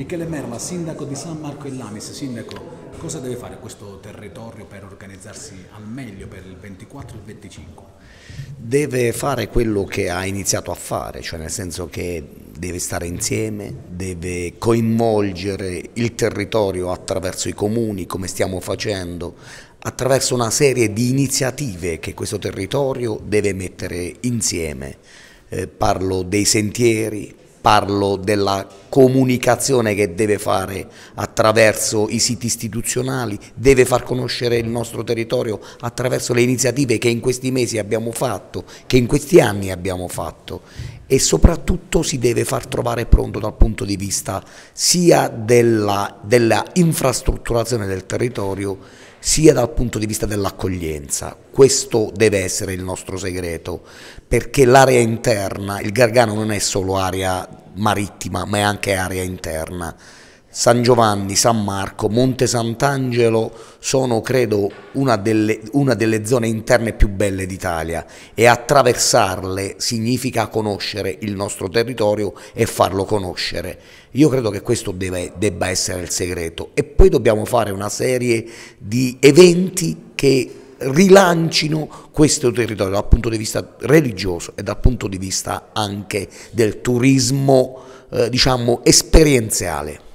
Michele Merma, sindaco di San Marco e Lamis, sindaco, cosa deve fare questo territorio per organizzarsi al meglio per il 24 e il 25? Deve fare quello che ha iniziato a fare, cioè nel senso che deve stare insieme, deve coinvolgere il territorio attraverso i comuni, come stiamo facendo, attraverso una serie di iniziative che questo territorio deve mettere insieme. Eh, parlo dei sentieri, parlo della comunicazione che deve fare attraverso i siti istituzionali, deve far conoscere il nostro territorio attraverso le iniziative che in questi mesi abbiamo fatto, che in questi anni abbiamo fatto e soprattutto si deve far trovare pronto dal punto di vista sia della, della infrastrutturazione del territorio sia dal punto di vista dell'accoglienza. Questo deve essere il nostro segreto, perché l'area interna, il Gargano non è solo area marittima ma è anche area interna. San Giovanni, San Marco, Monte Sant'Angelo sono credo una delle, una delle, zone interne più belle d'Italia e attraversarle significa conoscere il nostro territorio e farlo conoscere. Io credo che questo deve, debba essere il segreto e poi dobbiamo fare una serie di eventi che rilancino questo territorio dal punto di vista religioso e dal punto di vista anche del turismo eh, diciamo esperienziale.